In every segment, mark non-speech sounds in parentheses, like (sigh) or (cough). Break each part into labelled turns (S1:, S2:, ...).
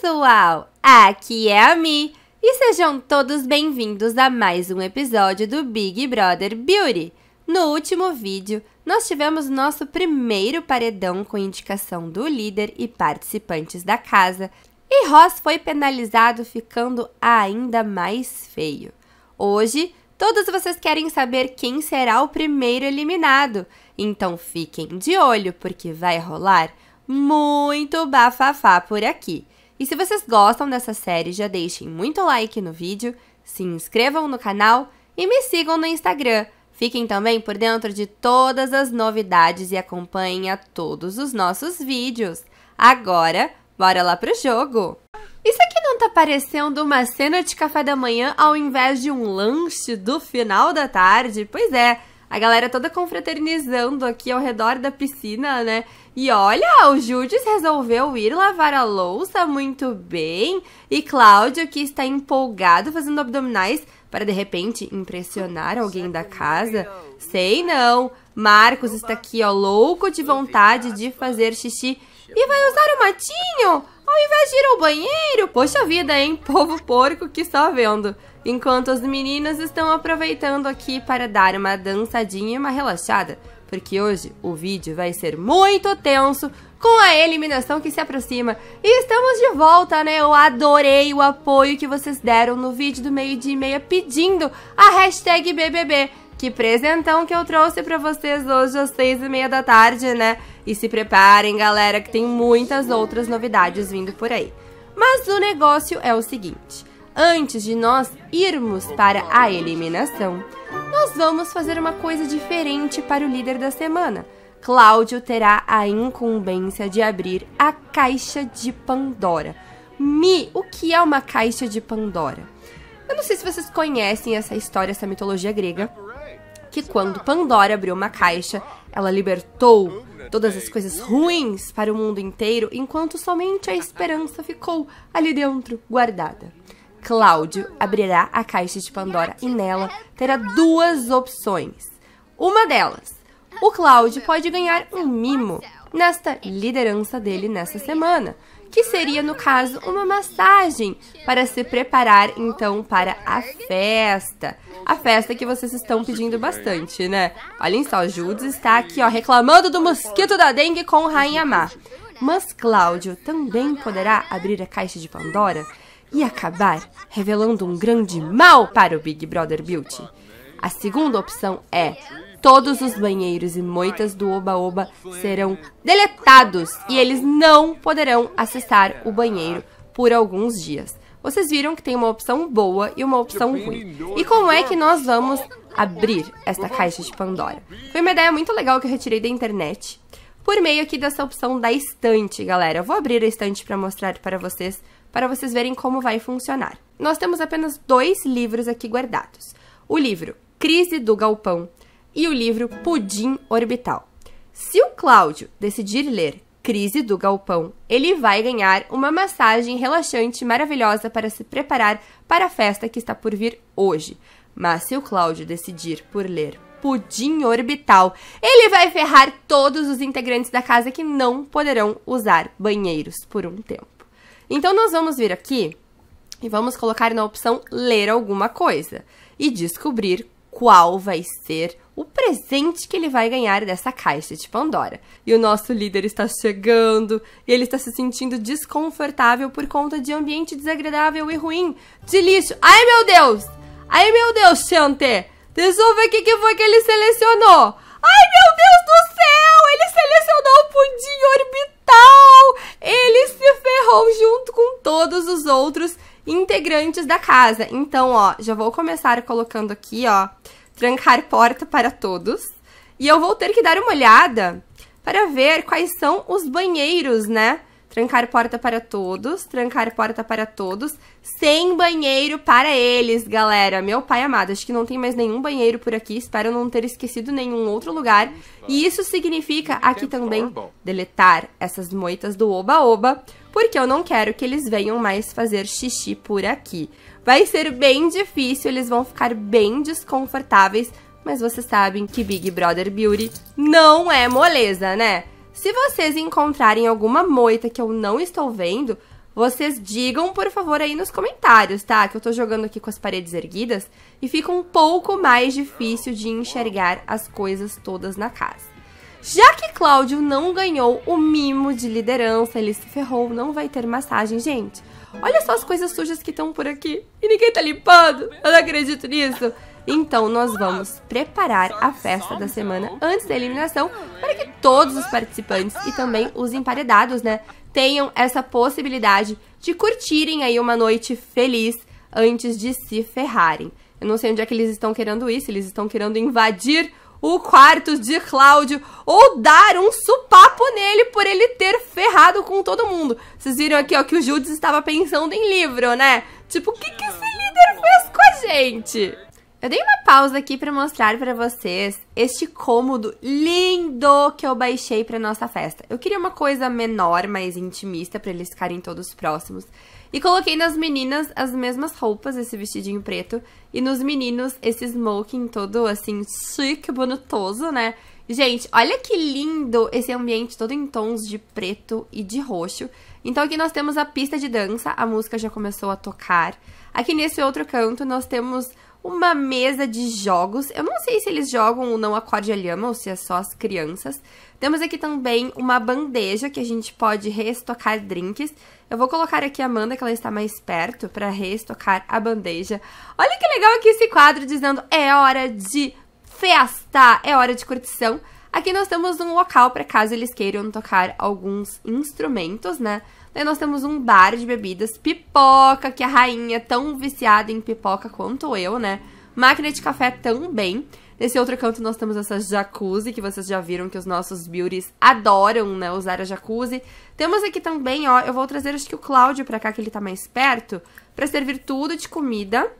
S1: pessoal! Aqui é a Mi e sejam todos bem-vindos a mais um episódio do Big Brother Beauty. No último vídeo, nós tivemos nosso primeiro paredão com indicação do líder e participantes da casa, e Ross foi penalizado ficando ainda mais feio. Hoje, todos vocês querem saber quem será o primeiro eliminado, então fiquem de olho porque vai rolar muito bafafá por aqui. E se vocês gostam dessa série, já deixem muito like no vídeo, se inscrevam no canal e me sigam no Instagram. Fiquem também por dentro de todas as novidades e acompanhem a todos os nossos vídeos. Agora, bora lá pro jogo! Isso aqui não tá parecendo uma cena de café da manhã ao invés de um lanche do final da tarde? Pois é, a galera toda confraternizando aqui ao redor da piscina, né? E olha, o Judas resolveu ir lavar a louça muito bem. E Cláudio, que está empolgado fazendo abdominais para de repente impressionar alguém da casa. Sei não. Marcos está aqui, ó, louco de vontade de fazer xixi. E vai usar o matinho? Ao invés de ir ao banheiro? Poxa vida, hein? (laughs) Povo porco que só vendo. Enquanto as meninas estão aproveitando aqui para dar uma dançadinha e uma relaxada porque hoje o vídeo vai ser muito tenso com a eliminação que se aproxima. E estamos de volta, né? Eu adorei o apoio que vocês deram no vídeo do meio dia e meia pedindo a hashtag BBB. Que presentão que eu trouxe para vocês hoje às seis e meia da tarde, né? E se preparem, galera, que tem muitas outras novidades vindo por aí. Mas o negócio é o seguinte: Antes de nós irmos para a eliminação, nós vamos fazer uma coisa diferente para o líder da semana. Cláudio terá a incumbência de abrir a caixa de Pandora. Mi, o que é uma caixa de Pandora? Eu não sei se vocês conhecem essa história, essa mitologia grega, que quando Pandora abriu uma caixa, ela libertou todas as coisas ruins para o mundo inteiro, enquanto somente a esperança ficou ali dentro, guardada. Cláudio abrirá a caixa de Pandora e nela terá duas opções. Uma delas, o Cláudio pode ganhar um mimo nesta liderança dele nesta semana, que seria, no caso, uma massagem para se preparar então para a festa. A festa que vocês estão pedindo bastante, né? Olhem só, Judas está aqui, ó, reclamando do mosquito da dengue com Rainha Má. Mas Cláudio também poderá abrir a caixa de Pandora e acabar revelando um grande mal para o Big Brother Beauty. A segunda opção é: todos os banheiros e moitas do Oba-Oba serão deletados e eles não poderão acessar o banheiro por alguns dias. Vocês viram que tem uma opção boa e uma opção ruim. E como é que nós vamos abrir esta caixa de Pandora? Foi uma ideia muito legal que eu retirei da internet por meio aqui dessa opção da estante, galera. Eu vou abrir a estante para mostrar para vocês para vocês verem como vai funcionar. Nós temos apenas dois livros aqui guardados: o livro Crise do Galpão e o livro Pudim Orbital. Se o Cláudio decidir ler Crise do Galpão, ele vai ganhar uma massagem relaxante maravilhosa para se preparar para a festa que está por vir hoje. Mas se o Cláudio decidir por ler Pudim Orbital, ele vai ferrar todos os integrantes da casa que não poderão usar banheiros por um tempo. Então, nós vamos vir aqui e vamos colocar na opção ler alguma coisa e descobrir qual vai ser o presente que ele vai ganhar dessa caixa de Pandora. E o nosso líder está chegando, e ele está se sentindo desconfortável por conta de ambiente desagradável e ruim, de lixo. Ai, meu Deus! Ai, meu Deus, Chante! Deixa eu ver o que, que foi que ele selecionou. Ai, meu Deus do céu! Ele selecionou o pudim orbital! ele se ferrou junto com todos os outros integrantes da casa. Então, ó, já vou começar colocando aqui, ó, trancar porta para todos. E eu vou ter que dar uma olhada para ver quais são os banheiros, né? Trancar porta para todos, trancar porta para todos, sem banheiro para eles, galera. Meu pai amado, acho que não tem mais nenhum banheiro por aqui, espero não ter esquecido nenhum outro lugar. E isso significa aqui também deletar essas moitas do oba-oba, porque eu não quero que eles venham mais fazer xixi por aqui. Vai ser bem difícil, eles vão ficar bem desconfortáveis, mas vocês sabem que Big Brother Beauty não é moleza, né? Se vocês encontrarem alguma moita que eu não estou vendo, vocês digam, por favor, aí nos comentários, tá? Que eu tô jogando aqui com as paredes erguidas e fica um pouco mais difícil de enxergar as coisas todas na casa. Já que Cláudio não ganhou o mimo de liderança, ele se ferrou, não vai ter massagem, gente. Olha só as coisas sujas que estão por aqui e ninguém tá limpando. Eu não acredito nisso. Então nós vamos preparar a festa da semana antes da eliminação para que todos os participantes e também os emparedados, né, tenham essa possibilidade de curtirem aí uma noite feliz antes de se ferrarem. Eu não sei onde é que eles estão querendo isso, eles estão querendo invadir o quarto de Cláudio ou dar um supapo nele por ele ter ferrado com todo mundo. Vocês viram aqui, ó, que o Judas estava pensando em livro, né? Tipo, o que, que esse líder fez com a gente? Eu dei uma pausa aqui para mostrar para vocês este cômodo lindo que eu baixei para nossa festa. Eu queria uma coisa menor, mais intimista, para eles ficarem todos próximos. E coloquei nas meninas as mesmas roupas, esse vestidinho preto, e nos meninos esse smoking todo assim chique, bonitoso, né? Gente, olha que lindo esse ambiente todo em tons de preto e de roxo. Então aqui nós temos a pista de dança, a música já começou a tocar. Aqui nesse outro canto nós temos uma mesa de jogos. Eu não sei se eles jogam ou não acorde a lhama ou se é só as crianças. Temos aqui também uma bandeja que a gente pode reestocar drinks. Eu vou colocar aqui a Amanda, que ela está mais perto, para reestocar a bandeja. Olha que legal aqui esse quadro dizendo é hora de festa, é hora de curtição. Aqui nós temos um local para caso eles queiram tocar alguns instrumentos, né? Daí nós temos um bar de bebidas, pipoca, que a rainha é tão viciada em pipoca quanto eu, né? Máquina de café também. Nesse outro canto nós temos essa jacuzzi, que vocês já viram que os nossos beauties adoram, né, usar a jacuzzi. Temos aqui também, ó, eu vou trazer acho que o Cláudio pra cá, que ele tá mais perto, pra servir tudo de comida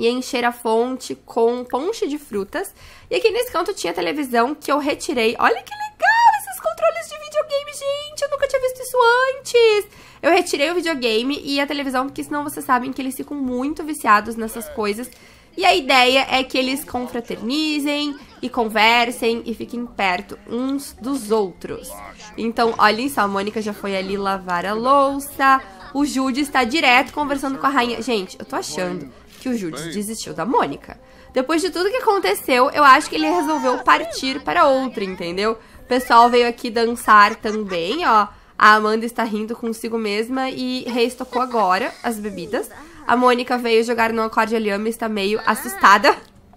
S1: e encher a fonte com ponche de frutas. E aqui nesse canto tinha televisão que eu retirei. Olha que legal esses controles de videogame, gente! Eu nunca tinha visto isso antes! Eu retirei o videogame e a televisão, porque senão vocês sabem que eles ficam muito viciados nessas coisas. E a ideia é que eles confraternizem e conversem e fiquem perto uns dos outros. Então, olhem só, a Mônica já foi ali lavar a louça. O Jude está direto conversando com a rainha. Gente, eu tô achando que o Judas desistiu da Mônica. Depois de tudo que aconteceu, eu acho que ele resolveu ah, partir para outra, entendeu? O pessoal veio aqui dançar também, ó. A Amanda está rindo consigo mesma e reestocou agora as bebidas. A Mônica veio jogar no acorde Aliama e está meio ah. assustada.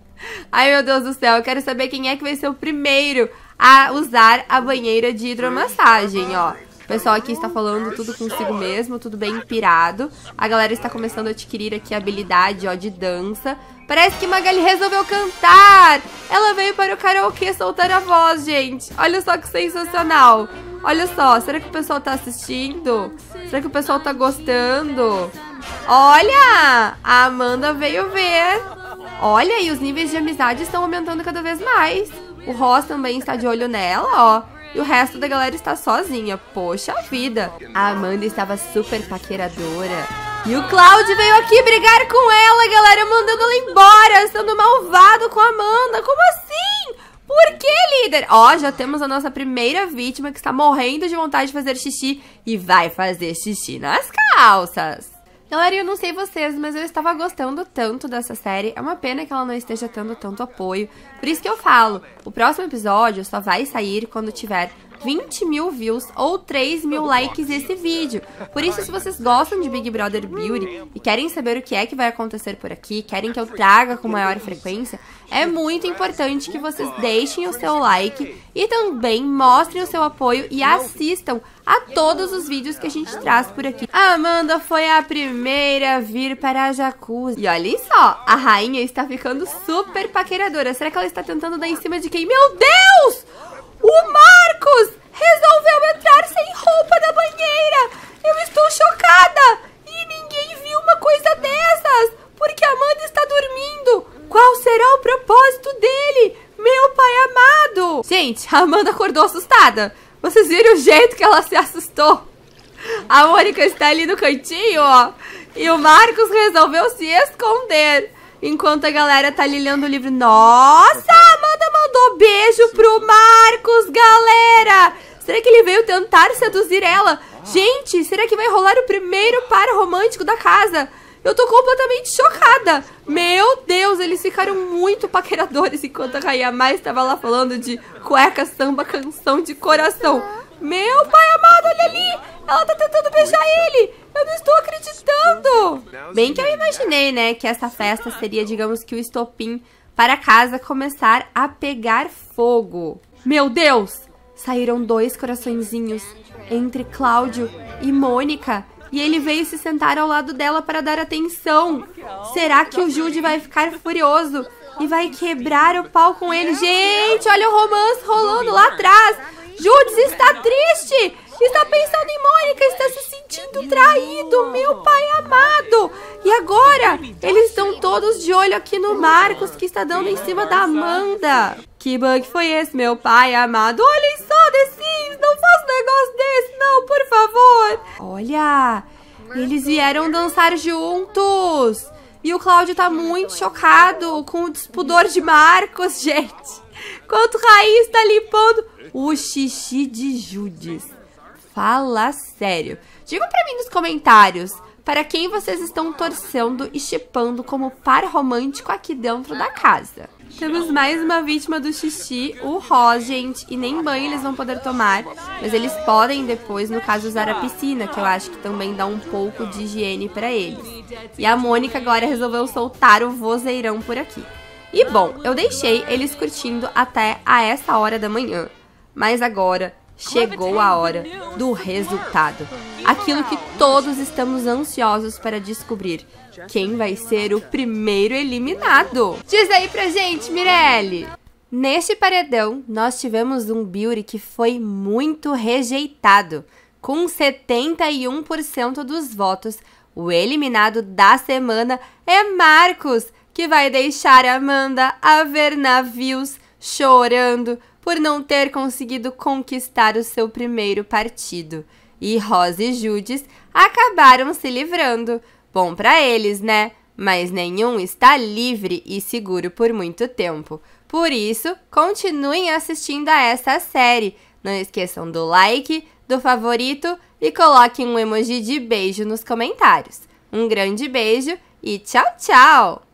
S1: (laughs) Ai, meu Deus do céu, eu quero saber quem é que vai ser o primeiro a usar a banheira de hidromassagem, ó. O pessoal aqui está falando tudo consigo mesmo, tudo bem pirado. A galera está começando a adquirir aqui a habilidade, ó, de dança. Parece que Magali resolveu cantar! Ela veio para o karaokê soltar a voz, gente. Olha só que sensacional. Olha só, será que o pessoal está assistindo? Será que o pessoal está gostando? Olha! A Amanda veio ver. Olha, e os níveis de amizade estão aumentando cada vez mais. O Ross também está de olho nela, ó e o resto da galera está sozinha. Poxa vida! A Amanda estava super paqueradora. E o Cláudio veio aqui brigar com ela, galera, mandando ela embora, sendo malvado com a Amanda. Como assim? Por que, líder? Ó, já temos a nossa primeira vítima que está morrendo de vontade de fazer xixi e vai fazer xixi nas calças. Galera, eu não sei vocês, mas eu estava gostando tanto dessa série. É uma pena que ela não esteja tendo tanto apoio. Por isso que eu falo, o próximo episódio só vai sair quando tiver 20 mil views ou 3 mil likes esse vídeo. Por isso, se vocês gostam de Big Brother Beauty e querem saber o que é que vai acontecer por aqui, querem que eu traga com maior frequência, é muito importante que vocês deixem o seu like e também mostrem o seu apoio e assistam a todos os vídeos que a gente traz por aqui. A Amanda foi a primeira a vir para a jacuzzi. E olhem só, a rainha está ficando super paqueradora. Será que ela está tentando dar em cima de quem? Meu Deus! O Marcos resolveu entrar sem roupa na banheira! Eu estou chocada! E ninguém viu uma coisa dessas! Porque a Amanda está dormindo! Qual será o propósito dele? Meu pai amado! Gente, a Amanda acordou assustada! Vocês viram o jeito que ela se assustou? A Mônica está ali no cantinho, ó. E o Marcos resolveu se esconder. Enquanto a galera tá ali lendo o livro. Nossa! um beijo pro Marcos, galera! Será que ele veio tentar seduzir ela? Gente, será que vai rolar o primeiro par romântico da casa? Eu tô completamente chocada. Meu Deus, eles ficaram muito paqueradores enquanto a Raia mais estava lá falando de cueca, samba, canção de coração. Meu pai amado, olha ali! Ela tá tentando beijar ele! Eu não estou acreditando! Bem que eu imaginei, né, que essa festa seria, digamos que, o estopim para a casa começar a pegar fogo. Meu Deus! Saíram dois coraçõezinhos entre Cláudio e Mônica e ele veio se sentar ao lado dela para dar atenção. Será que o Jude vai ficar furioso e vai quebrar o pau com ele? Gente, olha o romance rolando lá atrás! Jude está triste! Está pensando em Mônica, está se sentindo traído, meu pai amado. E agora? Eles estão todos de olho aqui no Marcos, que está dando em cima da Amanda. Que bug foi esse, meu pai amado? Olhem só, The Sims, não faça um negócio desse, não, por favor. Olha, eles vieram dançar juntos. E o Cláudio tá muito chocado com o despudor de Marcos, (laughs) gente. Quanto Raiz tá limpando o xixi de Judes. Fala sério. Diga para mim nos comentários para quem vocês estão torcendo e chipando como par romântico aqui dentro da casa. Temos mais uma vítima do xixi, o Ró, gente, e nem banho eles vão poder tomar, mas eles podem depois, no caso, usar a piscina, que eu acho que também dá um pouco de higiene para eles. E a Mônica agora resolveu soltar o vozeirão por aqui. E bom, eu deixei eles curtindo até a essa hora da manhã, mas agora é Chegou a hora assim do resultado. Aquilo que todos estamos ansiosos para descobrir. Quem vai ser o primeiro eliminado? Diz aí pra gente, Mirelle! Neste paredão, nós tivemos um Beauty que foi muito rejeitado. Com 71% dos votos, o eliminado da semana é Marcos, que vai deixar Amanda a ver navios chorando, por não ter conseguido conquistar o seu primeiro partido. E Rosa e Judes acabaram se livrando. Bom para eles, né? Mas nenhum está livre e seguro por muito tempo. Por isso, continuem assistindo a essa série. Não esqueçam do like, do favorito e coloquem um emoji de beijo nos comentários. Um grande beijo e tchau, tchau!